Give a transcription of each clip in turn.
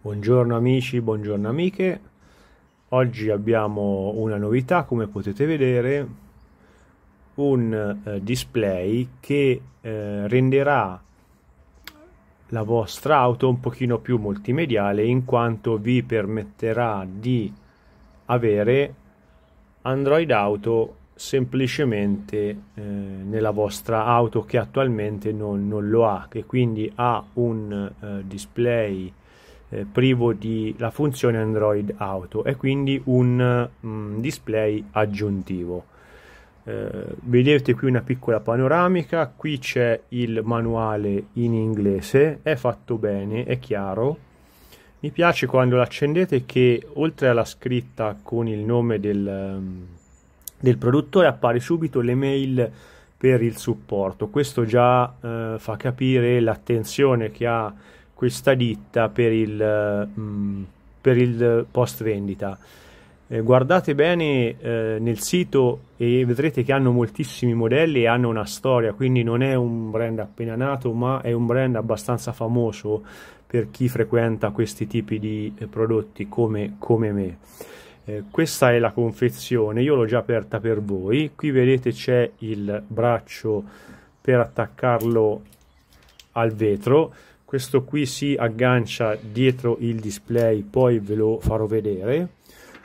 Buongiorno amici, buongiorno amiche. Oggi abbiamo una novità, come potete vedere, un eh, display che eh, renderà la vostra auto un pochino più multimediale in quanto vi permetterà di avere Android Auto semplicemente eh, nella vostra auto che attualmente non, non, lo ha che quindi ha un eh, display eh, privo di la funzione Android Auto e quindi un mh, mm, display aggiuntivo. Eh, vedete qui una piccola panoramica, qui c'è il manuale in inglese, è fatto bene, è chiaro. Mi piace quando l'accendete che oltre alla scritta con il nome del, mm, del produttore appare subito l'email per il supporto. Questo già eh, fa capire l'attenzione che ha questa ditta per il, mm, per il post vendita. Eh, guardate bene eh, nel sito e vedrete che hanno moltissimi modelli e hanno una storia, quindi non è un brand appena nato, ma è un brand abbastanza famoso per chi frequenta questi tipi di eh, prodotti come, come me. Eh, questa è la confezione, io l'ho già aperta per voi, qui vedete c'è il braccio per attaccarlo al vetro, questo qui si aggancia dietro il display poi ve lo farò vedere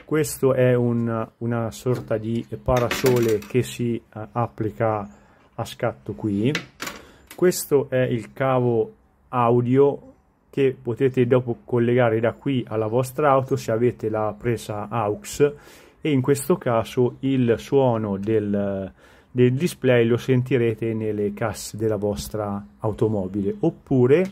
questo è un, una sorta di parasole che si uh, applica a scatto qui questo è il cavo audio che potete dopo collegare da qui alla vostra auto se avete la presa aux e in questo caso il suono del, del display lo sentirete nelle casse della vostra automobile oppure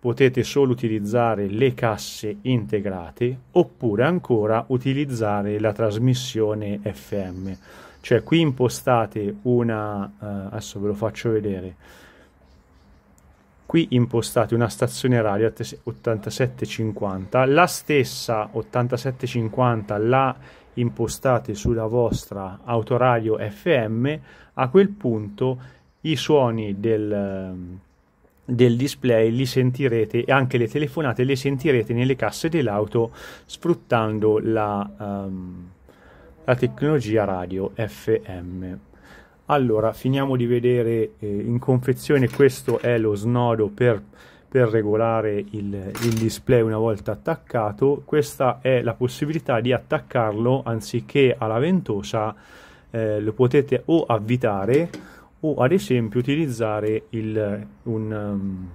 potete solo utilizzare le casse integrate oppure ancora utilizzare la trasmissione FM cioè qui impostate una eh, adesso ve lo faccio vedere qui impostate una stazione radio 8750 la stessa 8750 la impostate sulla vostra autoradio FM, a quel punto i suoni del, ehm, del display li sentirete e anche le telefonate le sentirete nelle casse dell'auto sfruttando la, um, la tecnologia radio FM. Allora, finiamo di vedere eh, in confezione, questo è lo snodo per per regolare il, il display una volta attaccato questa è la possibilità di attaccarlo anziché alla ventosa eh, lo potete o avvitare o ad esempio utilizzare il, un, um,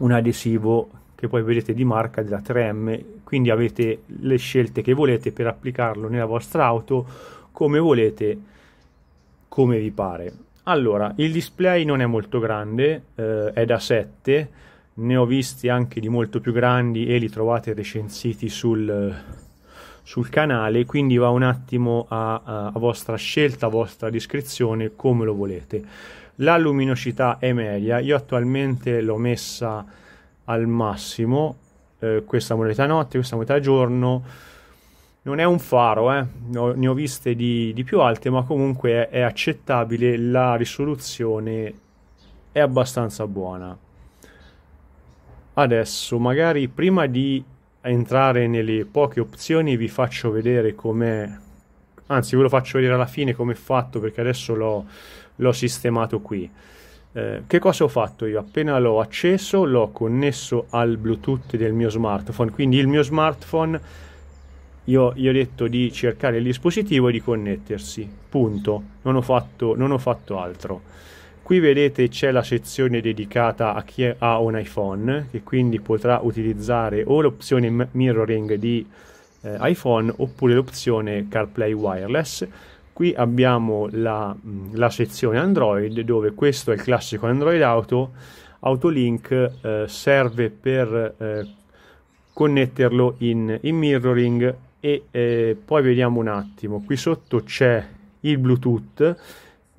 un adesivo che poi vedete di marca della 3M quindi avete le scelte che volete per applicarlo nella vostra auto come volete come vi pare allora il display non è molto grande eh, è da 7 ne ho visti anche di molto più grandi e li trovate recensiti sul, sul canale, quindi va un attimo a, a, vostra scelta, a vostra descrizione come lo volete. La luminosità è media, io attualmente l'ho messa al massimo, eh, questa modalità notte, questa modalità giorno, non è un faro, eh. ne ho viste di, di, più alte, ma comunque è, è accettabile, la risoluzione è abbastanza buona Adesso magari prima di entrare nelle poche opzioni vi faccio vedere come anzi ve lo faccio vedere alla fine come è fatto perché adesso l'ho, l'ho sistemato qui eh, che cosa ho fatto io appena l'ho acceso l'ho connesso al bluetooth del mio smartphone quindi il mio smartphone io gli ho detto di cercare il dispositivo e di connettersi punto non ho fatto, non ho fatto altro Qui vedete c'è la sezione dedicata a chi ha un iPhone che quindi potrà utilizzare o l'opzione mirroring di eh, iPhone oppure l'opzione CarPlay wireless. Qui abbiamo la, mm, la, sezione Android dove questo è il classico Android Auto. Autolink eh, serve per eh, connetterlo in, in mirroring e eh, poi vediamo un attimo qui sotto c'è il Bluetooth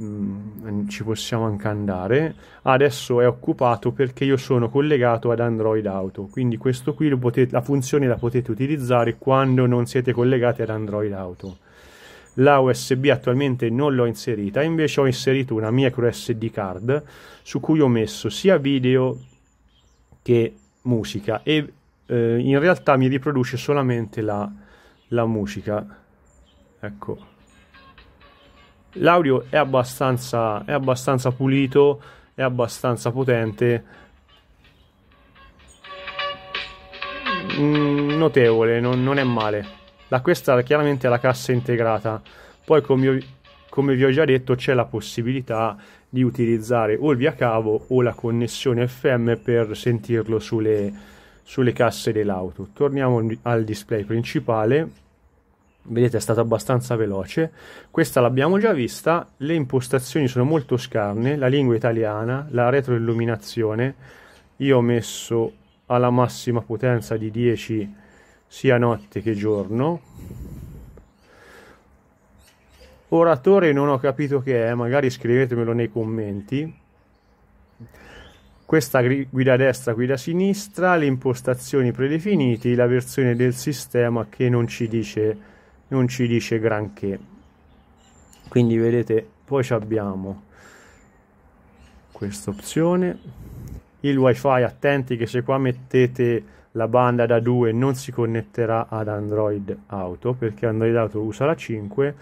Mm, ci possiamo anche andare. Adesso è occupato perché io sono collegato ad Android Auto, quindi questo qui potete, la funzione la potete utilizzare quando non siete collegati ad Android Auto. La USB attualmente non l'ho inserita, invece ho inserito una micro SD card su cui ho messo sia video che musica e eh, in realtà mi riproduce solamente la, la musica. Ecco l'audio è abbastanza, è abbastanza pulito, è abbastanza potente. Mm, notevole, non, non, è male. Da questa chiaramente è la cassa integrata. Poi come, come vi ho già detto c'è la possibilità di utilizzare o il via cavo o la connessione FM per sentirlo sulle, sulle casse dell'auto. Torniamo al display principale vedete è stata abbastanza veloce questa l'abbiamo già vista le impostazioni sono molto scarne la lingua italiana la retroilluminazione io ho messo alla massima potenza di 10 sia notte che giorno oratore non ho capito che è magari scrivetemelo nei commenti questa guida destra, guida sinistra, le impostazioni predefiniti, la versione del sistema che non ci dice non ci dice granché quindi vedete poi abbiamo questa opzione il wifi attenti che se qua mettete la banda da 2 non si connetterà ad android auto perché android auto usa la 5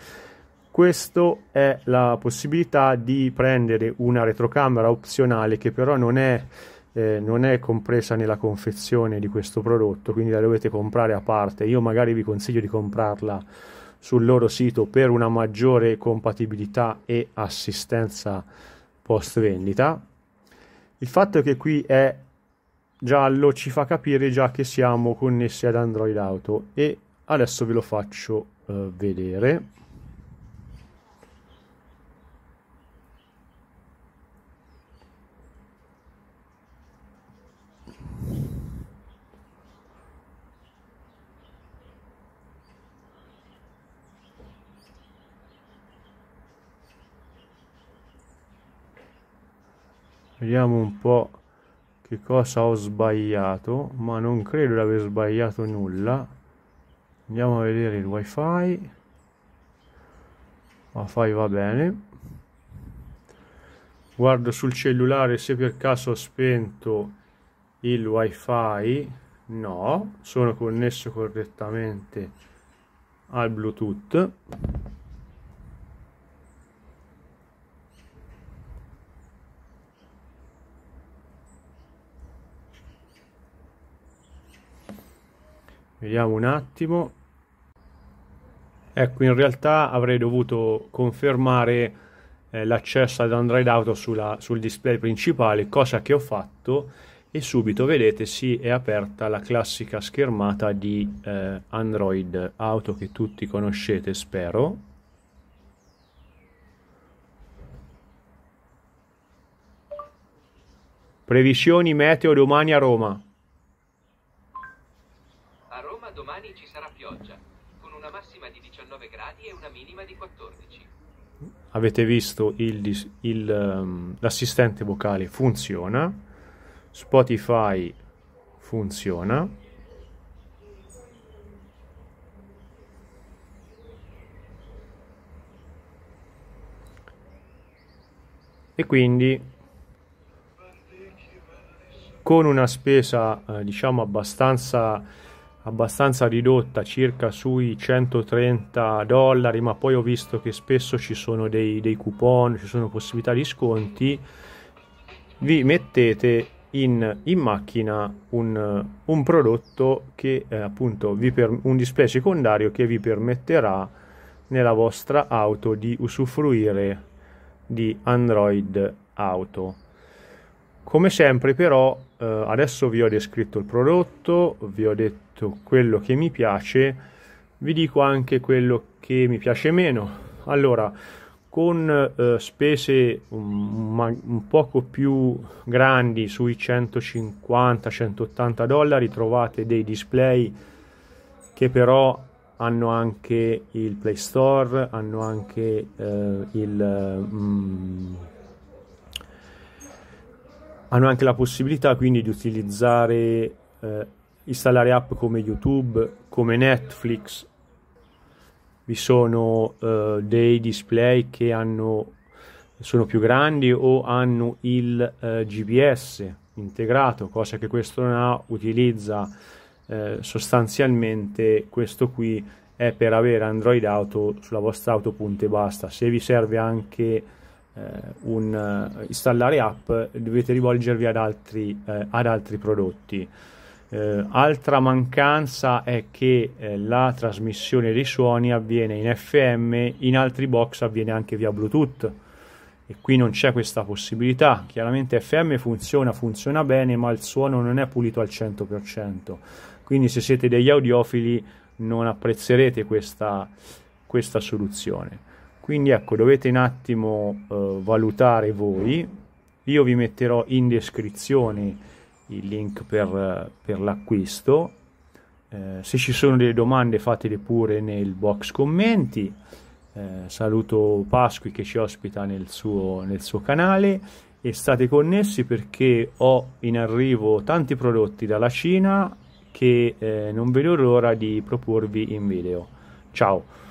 questa è la possibilità di prendere una retrocamera opzionale che però non è eh, non è compresa nella confezione di questo prodotto, quindi la dovete comprare a parte. Io magari vi consiglio di comprarla sul loro sito per una maggiore compatibilità e assistenza post vendita. Il fatto che qui è giallo ci fa capire già che siamo connessi ad Android Auto e adesso ve lo faccio eh, vedere Vediamo un po' che cosa ho sbagliato, ma non credo di aver sbagliato nulla. Andiamo a vedere il wifi. wifi va bene. Guardo sul cellulare se per caso ho spento il wifi. No, sono connesso correttamente al Bluetooth. Vediamo un attimo. Ecco, in realtà avrei dovuto confermare eh, l'accesso ad Android Auto sulla, sul display principale, cosa che ho fatto e subito vedete si è aperta la classica schermata di eh, Android Auto che tutti conoscete, spero. Previsioni meteo domani a Roma. Roma domani ci sarà pioggia, con una massima di 19 gradi e una minima di 14. Avete visto ehm, l'assistente um, vocale funziona, Spotify funziona. E quindi con una spesa eh, diciamo abbastanza abbastanza ridotta, circa sui 130 dollari, ma poi ho visto che spesso ci sono dei, dei coupon, ci sono possibilità di sconti, vi mettete in, in macchina un, un, prodotto che eh, appunto vi per, un display secondario che vi permetterà nella vostra auto di usufruire di Android Auto. Come sempre però eh, adesso vi ho descritto il prodotto, vi ho detto detto quello che mi piace, vi dico anche quello che mi piace meno. Allora, con eh, spese un, ma, un, poco più grandi sui 150-180 dollari trovate dei display che però hanno anche il Play Store, hanno anche eh, il... Mm, hanno anche la possibilità quindi di utilizzare eh, installare app come YouTube, come Netflix, vi sono eh, dei display che hanno, sono più grandi o hanno il eh, GPS integrato, cosa che questo non ha, utilizza eh, sostanzialmente questo qui è per avere Android Auto sulla vostra auto punto e basta. Se vi serve anche eh, un eh, installare app dovete rivolgervi ad altri, eh, ad altri prodotti. Eh, altra mancanza è che eh, la trasmissione dei suoni avviene in FM, in altri box avviene anche via Bluetooth e qui non c'è questa possibilità. Chiaramente FM funziona, funziona bene, ma il suono non è pulito al 100%. Quindi se siete degli audiofili non apprezzerete questa, questa soluzione. Quindi ecco, dovete un attimo eh, valutare voi. Io vi metterò in descrizione il link per, per l'acquisto. Eh, se ci sono delle domande fatele pure nel box commenti. Eh, saluto Pasqui che ci ospita nel suo, nel suo canale e state connessi perché ho in arrivo tanti prodotti dalla Cina che eh, non vedo l'ora di proporvi in video. Ciao!